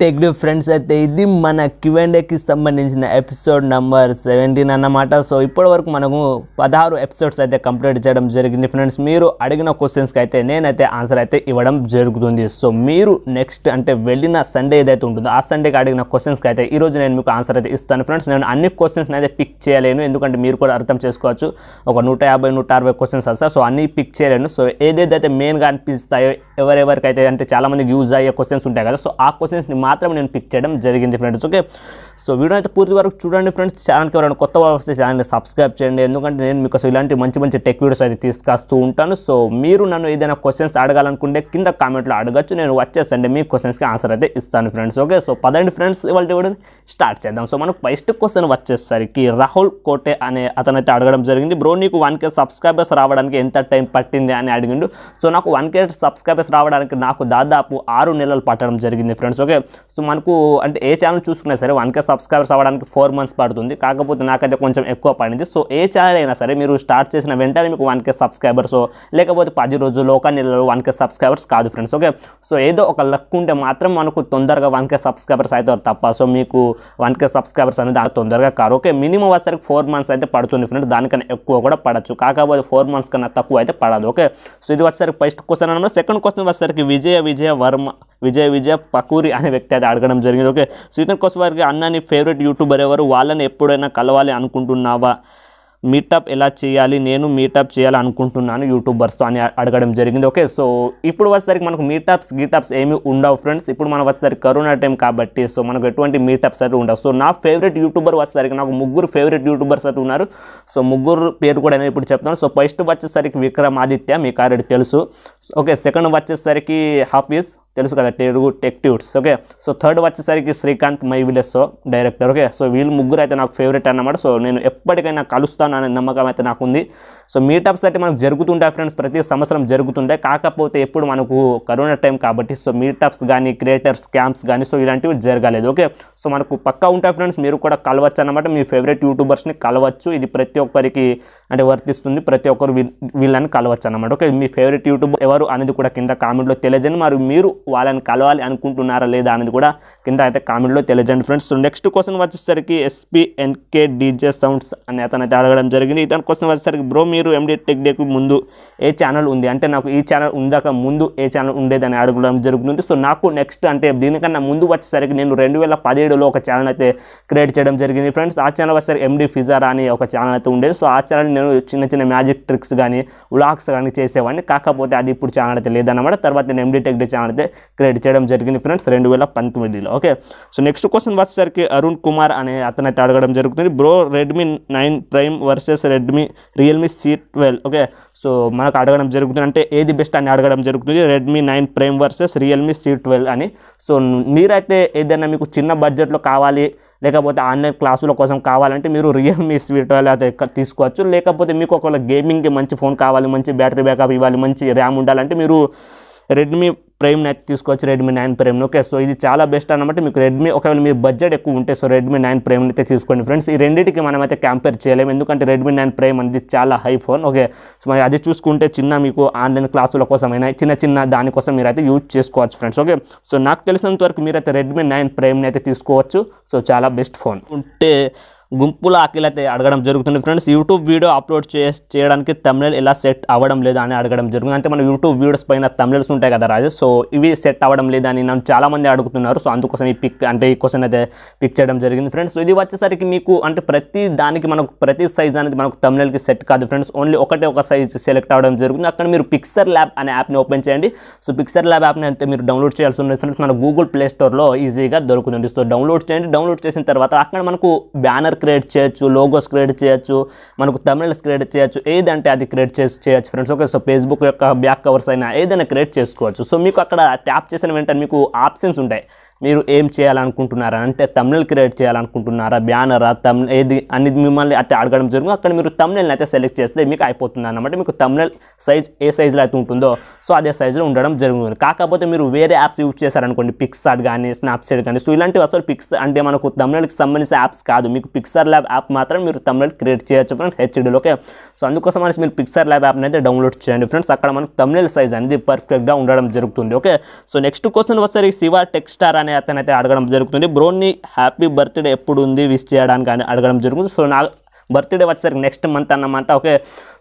tech friends అయితే ఇది మన క్యూఎండేకి సంబంధించిన ఎపిసోడ్ నెంబర్ సెవెంటీన్ అన్నమాట సో ఇప్పటివరకు మనము పదహారు ఎపిసోడ్స్ అయితే కంప్లీట్ చేయడం జరిగింది ఫ్రెండ్స్ మీరు అడిగిన క్వశ్చన్స్కి అయితే నేనైతే ఆన్సర్ అయితే ఇవ్వడం జరుగుతుంది సో మీరు నెక్స్ట్ అంటే వెళ్ళిన సండే ఏదైతే ఉంటుందో ఆ సండేకి అడిగిన క్వశ్చన్స్కి అయితే ఈరోజు నేను మీకు ఆన్సర్ అయితే ఇస్తాను ఫ్రెండ్స్ నేను అన్ని క్వశ్చన్స్ అయితే పిక్ చేయలేను ఎందుకంటే మీరు కూడా అర్థం చేసుకోవచ్చు ఒక నూట యాభై నూట అరవై క్వశ్చన్స్ వస్తాయి సో అన్ని పిక్ చేయలేను సో ఏదేదైతే మెయిన్గా అనిపిస్తాయో ఎవరెవరికైతే అంటే చాలామందికి యూజ్ అయ్యే క్వశ్చన్స్ ఉంటాయి కదా సో ఆ క్వశ్చన్స్ని మాత్రమే నేను పిక్ చేయడం జరిగింది ఫ్రెండ్స్ ఓకే సో వీడియో అయితే పూర్తి వరకు చూడండి ఫ్రెండ్స్ ఛానల్కి ఎవరైనా కొత్త వాళ్ళు వస్తే ఛానల్ని సబ్స్క్రైబ్ చేయండి ఎందుకంటే నేను మీకు ఇలాంటి మంచి మంచి టెక్ వీడియోస్ అయితే తీసుకొస్తూ ఉంటాను సో మీరు నన్ను ఏదైనా క్వశ్చన్స్ అడగాలనుకుంటే కింద కామెంట్లో అడగచ్చు నేను వచ్చేసండి మీ క్వశ్చన్స్కి ఆన్సర్ అయితే ఇస్తాను ఫ్రెండ్స్ ఓకే సో పదండి ఫ్రెండ్స్ ఇవాళ వీడియో స్టార్ట్ చేద్దాం సో మనకు ఫస్ట్ క్వశ్చన్ వచ్చేసరికి రాహుల్ కోటే అనే అతనైతే అడగడం జరిగింది బ్రో నీకు వన్ కే సబ్స్క్రైబర్స్ రావడానికి ఎంత టైం పట్టింది అని అడిగిండు సో నాకు వన్ కే సబ్స్క్రైబర్స్ రావడానికి నాకు దాదాపు ఆరు నెలలు పట్టడం జరిగింది ఫ్రెండ్స్ ఓకే సో మనకు అంటే ఏ ఛానల్ చూసుకున్నా సరే వన్కే సబ్స్క్రైబర్స్ అవ్వడానికి ఫోర్ మంత్స్ పడుతుంది కాకపోతే నాకైతే కొంచెం ఎక్కువ పడింది సో ఏ ఛానల్ అయినా సరే మీరు స్టార్ట్ చేసిన వెంటనే మీకు వన్ కే సబ్స్క్రైబర్స్ లేకపోతే పది రోజులు ఒక నెలలో వన్ కే సబ్స్క్రైబర్స్ కాదు ఫ్రెండ్స్ ఓకే సో ఏదో ఒక లక్ ఉంటే మాత్రం మనకు తొందరగా వన్ కే సబ్స్క్రైబర్స్ అవుతారు తప్ప సో మీకు వన్ కే సబ్స్క్రైబర్స్ అనేది తొందరగా కారు ఓకే మినిమం వచ్చేసరికి ఫోర్ మంత్స్ అయితే పడుతుంది ఫ్రెండ్స్ దానికన్నా ఎక్కువ కూడా పడచ్చు కాకపోతే ఫోర్ మంత్స్ కన్నా తక్కువ అయితే పడదు ఓకే సో ఇది వచ్చేసరికి ఫస్ట్ క్వశ్చన్ అనమాట సెకండ్ క్వశ్చన్ వచ్చేసరికి విజయ విజయ వర్మ విజయ్ విజయ పకూరి అనే వ్యక్తి అయితే అడగడం జరిగింది ఓకే సో ఇతని కోసం వారికి అన్నని ఫేవరెట్ యూట్యూబర్ ఎవరు వాళ్ళని ఎప్పుడైనా కలవాలి అనుకుంటున్నావా మీటప్ ఎలా చేయాలి నేను మీటప్ చేయాలనుకుంటున్నాను యూట్యూబర్స్తో అని అడగడం జరిగింది ఓకే సో ఇప్పుడు వచ్చేసరికి మనకు మీటప్స్ గీటప్స్ ఏమి ఉండవు ఫ్రెండ్స్ ఇప్పుడు మనం వచ్చేసరికి కరోనా టైం కాబట్టి సో మనకు ఎటువంటి మీటప్స్ అయితే ఉండవు సో నా ఫేవరెట్ యూట్యూబర్ వచ్చేసరికి నాకు ముగ్గురు ఫేవరెట్ యూట్యూబర్స్ అయితే ఉన్నారు సో ముగ్గురు పేరు కూడా నేను ఇప్పుడు చెప్తాను సో ఫస్ట్ వచ్చేసరికి విక్రమాదిత్య మీకు ఆల్రెడీ తెలుసు ఓకే సెకండ్ వచ్చేసరికి హాఫీస్ తెలుసు కదా Telugu tech tuts okay so third వచ్చేసరికి శ్రీకాంత్ మై విలెస్ డైరెక్టర్ ఓకే సో వీళ్ళు ముగ్గురు అయితే నాకు ఫేవరెట్ అన్నమాట సో నేను ఎప్పటికైనా కలుస్తాను అనే నమ్మకం అయితే నాకు ఉంది సో మీటప్స్ అయితే మనకు జరుగుతుంటాయి ఫ్రెండ్స్ ప్రతి సంవత్సరం జరుగుతుంటాయి కాకపోతే ఎప్పుడు మనకు కరోనా టైం కాబట్టి సో మీటప్స్ కానీ క్రియేటర్స్ క్యాంప్స్ కానీ సో ఇలాంటివి జరగలేదు ఓకే సో మనకు పక్కా ఉంటాయి ఫ్రెండ్స్ మీరు కూడా కలవచ్చు అనమాట మీ ఫేవరెట్ యూట్యూబర్స్ని కలవచ్చు ఇది ప్రతి ఒక్కరికి అంటే వర్తిస్తుంది ప్రతి ఒక్కరు వీళ్ళని కలవచ్చు అనమాట ఓకే మీ ఫేవరెట్ యూట్యూబ్ ఎవరు అనేది కూడా కింద కామెంట్లో తెలియజేయండి మరి మీరు వాళ్ళని కలవాలి అనుకుంటున్నారా లేదా అనేది కూడా కింద అయితే కామెంట్లో తెలియజండి ఫ్రెండ్స్ సో నెక్స్ట్ క్వశ్చన్ వచ్చేసరికి ఎస్పీ ఎన్కే డీజే సౌండ్స్ అనే అతను అయితే అడగడం జరిగింది ఇతని క్వశ్చన్ వచ్చేసరికి బ్రో మీరు ఎండి టెక్ డేకు ముందు ఏ ఛానల్ ఉంది అంటే నాకు ఈ ఛానల్ ఉందాక ముందు ఏ ఛానల్ ఉండేదని అడగడం జరుగుతుంది సో నాకు నెక్స్ట్ అంటే దీనికన్నా ముందు వచ్చేసరికి నేను రెండు వేల పదిహేడులో ఒక ఛానల్ అయితే క్రియేట్ చేయడం జరిగింది ఫ్రెండ్స్ ఆ ఛానల్ వచ్చేసరికి ఎండి ఫిజార్ అని ఒక ఛానల్ అయితే ఉండేది సో ఆ ఛానల్ నేను చిన్న చిన్న మ్యాజిక్ ట్రిక్స్ కానీ వ్లాగ్స్ కానీ చేసేవాడిని కాకపోతే అది ఇప్పుడు ఛానల్ అయితే లేదన్నమాట తర్వాత నేను ఎండి టెక్ డే ఛానల్ అయితే క్రియేట్ చేయడం జరిగింది ఫ్రెండ్స్ రెండు వేల పంతొమ్మిదిలో ఓకే సో నెక్స్ట్ క్వశ్చన్ వచ్చేసరికి అరుణ్ కుమార్ అనే అతనైతే అడగడం జరుగుతుంది bro Redmi nine prime versus Redmi Realme C twelve okay so మనకు అడగడం జరుగుతుంది అంటే ఏది బెస్ట్ అని అడగడం జరుగుతుంది Redmi nine prime versus Realme C twelve అని సో మీరైతే ఏదైనా మీకు చిన్న బడ్జెట్లో కావాలి లేకపోతే ఆన్లైన్ క్లాసుల కోసం కావాలంటే మీరు రియల్మీ స్వీట్ అయితే తీసుకోవచ్చు లేకపోతే మీకు ఒకవేళ గేమింగ్కి మంచి ఫోన్ కావాలి మంచి బ్యాటరీ బ్యాకప్ ఇవ్వాలి మంచి ర్యామ్ ఉండాలంటే మీరు రెడ్మీ ప్రైమ్ అయితే తీసుకోవచ్చు రెడ్మీ నైన్ ప్రైమ్ని ఓకే సో ఇది చాలా బెస్ట్ అనమాట మీకు రెడ్మీ ఒకవేళ మీ బడ్జెట్ ఎక్కువ ఉంటే సో రెడ్మీ నైన్ ప్రైమ్ అయితే తీసుకోండి ఫ్రెండ్స్ ఈ రెండింటికి మనం అయితే కంపేర్ చేయలేము ఎందుకంటే రెడ్మీ నైన్ ప్రైమ్ అనేది చాలా హై ఫోన్ ఓకే సో మరి అది చూసుకుంటే చిన్న మీకు ఆన్లైన్ క్లాసుల కోసమైనా చిన్న చిన్న దానికోసం మీరైతే యూజ్ చేసుకోవచ్చు ఫ్రెండ్స్ ఓకే సో నాకు తెలిసినంత వరకు మీరైతే రెడ్మీ నైన్ ప్రైమ్ని అయితే తీసుకోవచ్చు సో చాలా బెస్ట్ ఫోన్ ఉంటే గుంపుల ఆకిలైతే అడగడం జరుగుతుంది ఫ్రెండ్స్ యూట్యూబ్ వీడియో అప్లోడ్ చేయడానికి తమిళ ఎలా సెట్ అవ్వడం లేదా అని అడగడం జరుగుతుంది అంటే మన యూట్యూబ్ వీడియోస్ పైన తమిళస్ ఉంటాయి కదా రాజు సో ఇవి సెట్ అవ్వడం లేదని నన్ను చాలామంది అడుగుతున్నారు సో అందుకోసం ఈ పిక్ అంటే ఈ క్వశ్చన్ అయితే పిక్ చేయడం జరిగింది ఫ్రెండ్స్ ఇది వచ్చేసరికి మీకు అంటే ప్రతి దానికి మనకు ప్రతి సైజ్ అనేది మనకు తమిళకి సెట్ కాదు ఫ్రెండ్స్ ఓన్లీ ఒకటే ఒక సైజ్ సెలెక్ట్ అవ్వడం జరుగుతుంది అక్కడ మీరు పిక్సర్ ల్యాబ్ అనే యాప్ని ఓపెన్ చేయండి సో పిక్సర్ ల్యాబ్ యాప్ని అయితే మీరు డౌన్లోడ్ చేయాల్సి ఉంది ఫ్రెండ్స్ మన గూగుల్ ప్లే స్టోర్లో ఈజీగా దొరుకుతుంది సో డౌన్లోడ్ చేయండి డౌన్లోడ్ చేసిన తర్వాత అక్కడ మనకు బ్యానర్ క్రియేట్ చేయొచ్చు లోగోస్ క్రియేట్ చేయొచ్చు మనకు తమిళస్ క్రియేట్ చేయొచ్చు ఏదంటే అది క్రియేట్ చేసి చేయొచ్చు ఫ్రెండ్స్ ఓకే సో ఫేస్బుక్ యొక్క బ్యాక్ కవర్స్ అయినా ఏదైనా క్రియేట్ చేసుకోవచ్చు సో మీకు అక్కడ ట్యాప్ చేసిన వెంటనే మీకు ఆప్షన్స్ ఉంటాయి మీరు ఏం చేయాలనుకుంటున్నారా అంటే తమిళ క్రియేట్ చేయాలనుకుంటున్నారా బ్యానరా తమిళ ఏది అనేది మిమ్మల్ని అయితే అడగడం జరుగుతుంది అక్కడ మీరు తమిళని అయితే సెలెక్ట్ చేస్తే మీకు అయిపోతుంది అనమాట మీకు తమిళ సైజ్ ఏ సైజులో అయితే ఉంటుందో సో అదే సైజులో ఉండడం జరుగుతుంది కాకపోతే మీరు వేరే యాప్స్ యూజ్ చేశారనుకోండి పిక్సార్ట్ కానీ స్నాప్సైడ్ కానీ సో ఇలాంటివి అసలు పిక్స్ అంటే మనకు తమిళకి సంబంధించిన యాప్స్ కాదు మీకు పిక్సర్ ల్యాబ్ యాప్ మాత్రం మీరు తమిళ క్రియేట్ చేయొచ్చు ఫ్రెండ్స్ హెచ్డీలో ఓకే సో అందుకోసం అనేసి మీరు పిక్సర్ ల్యాబ్ యాప్ని అయితే డౌన్లోడ్ చేయండి ఫ్రెండ్స్ అక్కడ మనకు తమిళ సైజ్ అనేది పర్ఫెక్ట్గా ఉండడం జరుగుతుంది ఓకే సో నెక్స్ట్ క్వశ్చన్ వస్తే శివ టెక్స్టార్ అనే అని అతనైతే అడగడం జరుగుతుంది బ్రోని హ్యాపీ బర్త్డే ఎప్పుడు ఉంది విష్ చేయడానికి అని అడగడం జరుగుతుంది సో నా బర్త్డే వచ్చేసరికి నెక్స్ట్ మంత్ అన్నమాట ఓకే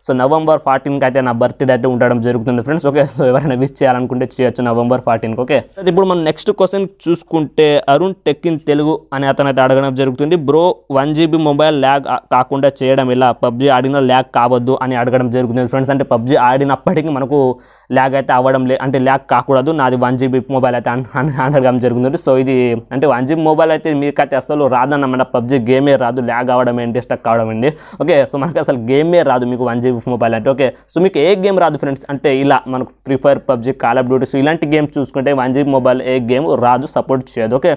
సో నవంబర్ ఫార్టీన్కి అయితే నా బర్త్డే అయితే ఉండడం జరుగుతుంది ఫ్రెండ్స్ ఓకే సో ఎవరైనా విచ్ చేయాలనుకుంటే చేయొచ్చు నవంబర్ ఫార్టీన్కి ఓకే ఇప్పుడు మనం నెక్స్ట్ క్వశ్చన్ చూసుకుంటే అరుణ్ టెక్ ఇన్ తెలుగు అని అతను అయితే అడగడం జరుగుతుంది bro one GB mobile lag కాకుండా చేయడం ఇలా పబ్జీ ఆడిన ల్యాగ్ కావద్దు అని అడగడం జరుగుతుంది ఫ్రెండ్స్ అంటే పబ్జి ఆడినప్పటికీ మనకు ల్యాగ్ అయితే అవ్వడం లే అంటే ల్యాగ్ కాకూడదు నాది వన్ జీబీ మొబైల్ అయితే అడగడం జరుగుతుంది సో ఇది అంటే వన్ జీబీ మొబైల్ అయితే మీకైతే అసలు రాదన్నమాట పబ్జీ గేమే రాదు ల్యాగ్ అవ్వడం ఏంటి స్టక్ కావడం అండి ఓకే సో మనకు అసలు గేమే రాదు మీకు వన్ జీబీ మొబైల్ అంటే ఓకే సో మీకు ఏ గేమ్ రాదు ఫ్రెండ్స్ అంటే ఇలా మనకు free fire PUBG call of duties ఇలాంటి గేమ్స్ చూసుకుంటే వన్ జీబీ మొబైల్ ఏ గేమ్ రాదు సపోర్ట్ చేయదు ఓకే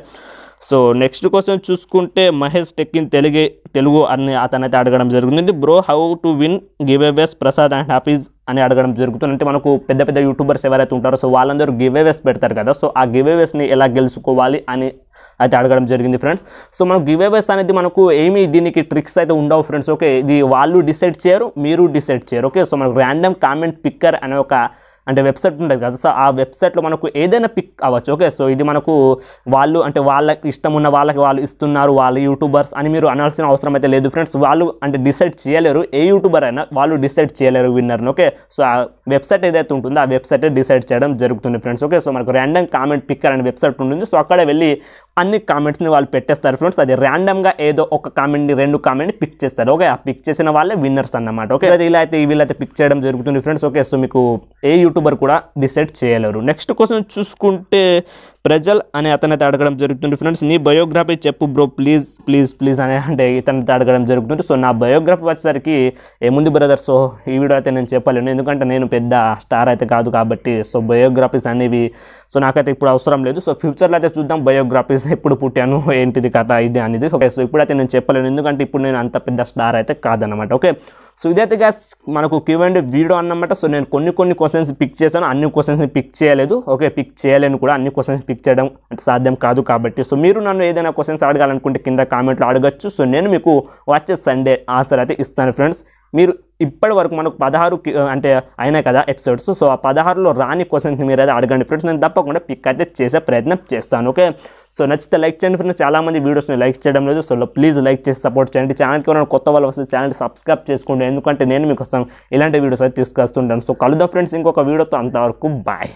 సో నెక్స్ట్ కోసం చూసుకుంటే మహేష్ టెక్ ఇన్ తెలుగు తెలుగు అని అతనైతే అడగడం జరుగుతుంది bro how to win giveaways Prasad and Hafeez అని అడగడం జరుగుతుంది అంటే మనకు పెద్ద పెద్ద యూట్యూబర్స్ ఎవరైతే ఉంటారో సో వాళ్ళందరూ గివ్ అవేస్ పెడతారు కదా సో ఆ గివ్ అవేస్ని ఎలా గెలుచుకోవాలి అని అయితే అడగడం జరిగింది ఫ్రెండ్స్ సో మనకు అవేస్ అనేది మనకు ఏమి దీనికి ట్రిక్స్ అయితే ఉండవు ఫ్రెండ్స్ ఓకే ఇది వాళ్ళు డిసైడ్ చేయరు మీరు డిసైడ్ చేయరు ఓకే సో మనకు ర్యాండమ్ కామెంట్ పిక్కర్ అనే ఒక అంటే వెబ్సైట్ ఉండదు కదా సో ఆ వెబ్సైట్లో మనకు ఏదైనా పిక్ అవ్వచ్చు ఓకే సో ఇది మనకు వాళ్ళు అంటే వాళ్ళకి ఇష్టం ఉన్న వాళ్ళకి వాళ్ళు ఇస్తున్నారు వాళ్ళ యూట్యూబర్స్ అని మీరు అనాల్సిన అవసరం అయితే లేదు ఫ్రెండ్స్ వాళ్ళు అంటే డిసైడ్ చేయలేరు ఏ యూట్యూబర్ అయినా వాళ్ళు డిసైడ్ చేయలేరు విన్నర్ని ఓకే సో ఆ వెబ్సైట్ ఏదైతే ఉంటుందో ఆ వెబ్సైటే డిసైడ్ చేయడం జరుగుతుంది ఫ్రెండ్స్ ఓకే సో మనకు ర్యాండమ్ కామెంట్ పిక్కర్ అనే వెబ్సైట్ ఉంటుంది సో అక్కడ వెళ్ళి అన్ని కామెంట్స్ని వాళ్ళు పెట్టేస్తారు ఫ్రెండ్స్ అది ర్యాండమ్గా ఏదో ఒక కామెంట్ని రెండు కామెంట్ని పిక్ చేస్తారు ఓకే ఆ పిక్ చేసిన వాళ్ళే విన్నర్స్ అన్నమాట ఓకే అది ఇలా అయితే వీళ్ళైతే పిక్ చేయడం జరుగుతుంది ఫ్రెండ్స్ ఓకే సో మీకు ఏ యూట్యూబర్ కూడా డిసైడ్ చేయలేరు నెక్స్ట్ క్వశ్చన్ చూసుకుంటే ప్రజల్ అనే అతన్ని అడగడం జరుగుతుంది ఫ్రెండ్స్ నీ బయోగ్రఫీ చెప్పు బ్రో ప్లీజ్ ప్లీజ్ ప్లీజ్ అని అంటే ఇతనైతే అడగడం జరుగుతుంది సో నా బయోగ్రఫీ వచ్చేసరికి ఏముంది బ్రదర్ సో ఈ వీడియో అయితే నేను చెప్పలేను ఎందుకంటే నేను పెద్ద స్టార్ అయితే కాదు కాబట్టి సో బయోగ్రఫీస్ అనేవి సో నాకైతే ఇప్పుడు అవసరం లేదు సో ఫ్యూచర్లో అయితే చూద్దాం బయోగ్రఫీస్ ఎప్పుడు పుట్టాను ఏంటిది కథ ఇది అనేది ఓకే సో ఇప్పుడైతే నేను చెప్పలేను ఎందుకంటే ఇప్పుడు నేను అంత పెద్ద స్టార్ అయితే కాదనమాట ఓకే సో ఇదైతే గ్యాస్ మనకు క్యూఎండ్ వీడియో అన్నమాట సో నేను కొన్ని కొన్ని క్వశ్చన్స్ పిక్ చేశాను అన్ని క్వశ్చన్స్ని పిక్ చేయలేదు ఓకే పిక్ చేయలేను కూడా అన్ని క్వశ్చన్స్ పిక్ చేయడం అంటే సాధ్యం కాదు కాబట్టి సో మీరు నన్ను ఏదైనా క్వశ్చన్స్ అడగాలనుకుంటే కింద కామెంట్లో అడగచ్చు సో నేను మీకు వచ్చే సండే ఆన్సర్ అయితే ఇస్తాను ఫ్రెండ్స్ మీరు ఇప్పటి వరకు మనకు పదహారు అంటే అయినాయి కదా ఎపిసోడ్స్ సో ఆ పదహారులో రాని క్వశ్చన్స్ మీరు అయితే అడగండి ఫ్రెండ్స్ నేను తప్పకుండా పిక్ అయితే చేసే ప్రయత్నం చేస్తాను ఓకే సో నచ్చితే లైక్ చేయండి ఫ్రెండ్స్ చాలామంది వీడియోస్ని లైక్ చేయడం లేదు సో ప్లీజ్ లైక్ చేసి సపోర్ట్ చేయండి ఛానల్కి ఎవరైనా కొత్త వాళ్ళు వస్తే ఛానల్ సబ్స్క్రైబ్ చేసుకోండి ఎందుకంటే నేను మీకు ఇలాంటి వీడియోస్ అయితే తీసుకొస్తుంటాను సో కలుద్దాం ఫ్రెండ్స్ ఇంకొక వీడియోతో అంతవరకు బాయ్